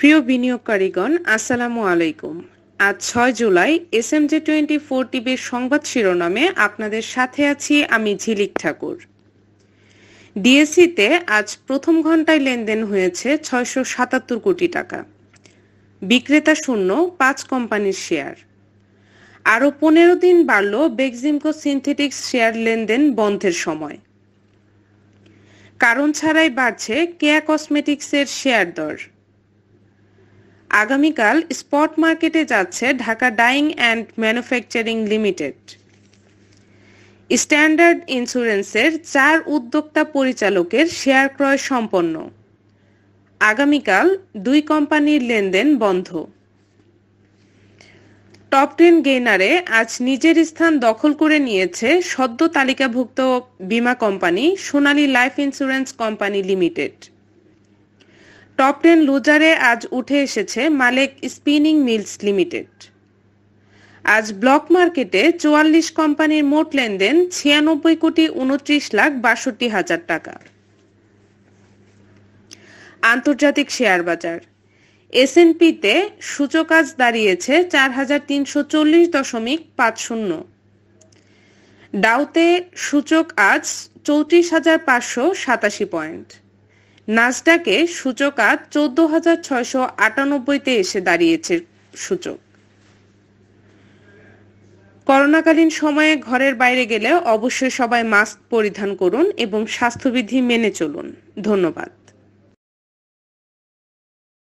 প্রিয় বিনিয়োগকারীগণ আসসালামু আলাইকুম আজ ছয় July S M J twenty four টিভির সংবাদ শিরোনামে আপনাদের সাথে আছি আমি ঝিলিক ঠাকুর ডিএসসিতে আজ প্রথম ঘন্টায় লেনদেন হয়েছে ছয়শো সাতাত্তর কোটি টাকা বিক্রেতা শূন্য পাঁচ কোম্পানির শেয়ার আরও পনেরো দিন বাড়ল বেগজিমকো সিনথেটিক্স শেয়ার লেনদেন বন্ধের সময় কারণ ছাড়াই বাড়ছে কেয়া কসমেটিক্সের শেয়ার দর আগামীকাল স্পট মার্কেটে যাচ্ছে Dhaka dyeing and manufacturing limited standard ইন্স্যুরেন্সের চার উদ্যোক্তা পরিচালকের শেয়ার ক্রয় সম্পন্ন আগামীকাল দুই কোম্পানির লেনদেন বন্ধ টপ টেন গেইনারে আজ নিজের স্থান দখল করে নিয়েছে সদ্য তালিকাভুক্ত বীমা company Sonali life insurance company limited top ten লুজারে আজ উঠে এসেছে মালেক স্পিনিং মিলস লিমিটেড আজ ব্লক মার্কেটে চুয়াল্লিশ কোম্পানির মোট লেনদেন ছিয়ানব্বই কোটি উনত্রিশ লাখ বাষট্টি হাজার টাকা আন্তর্জাতিক শেয়ার বাজার এসএনপিতে সূচক আজ দাঁড়িয়েছে চার হাজার তিনশো চল্লিশ দশমিক পাঁচ শূন্য ডাউতে সূচক আজ চৌত্রিশ হাজার পাঁচশো সাতাশি পয়েন্ট নাসডাকে সূচকা চোদ্দ হাজার ছয়শো আটানব্বইতে এসে দাঁড়িয়েছে সূচক করোনাকালীন সময়ে ঘরের বাইরে গেলে অবশ্যই সবাই মাস্ক পরিধান করুন এবং স্বাস্থ্যবিধি মেনে চলুন ধন্যবাদ